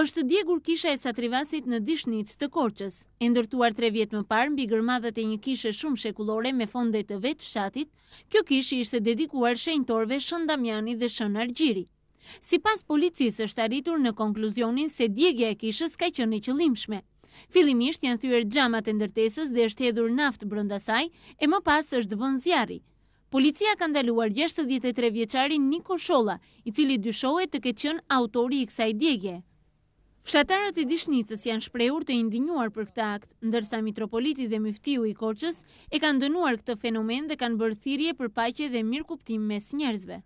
është djegur kisha e satrivasit në dishnic të korqës. E ndërtuar tre vjetë më parë, mbi gërmadhët e një kishe shumë shekulore me fondet të vetë shatit, kjo kishë ishte dedikuar shenjtorve shën Damjani dhe shën Argjiri. Si pas policis është arritur në konkluzionin se djegja e kishës ka qënë i qëlimshme. Filimisht janë thyër gjamat e ndërtesës dhe është hedhur naftë brëndasaj e më pas është vën zjari. Policia ka ndaluar 63 vjeqarin Niko Shola, i cili dyshohet të keqen autori i kësaj djegje. Fshatarët e dishnicës janë shprehur të indinuar për këtë akt, ndërsa mitropoliti dhe myftiu i Korçës e kanë dënuar këtë fenomen dhe kanë bërë thirrje për paqe dhe mirëkuptim mes njerëzve.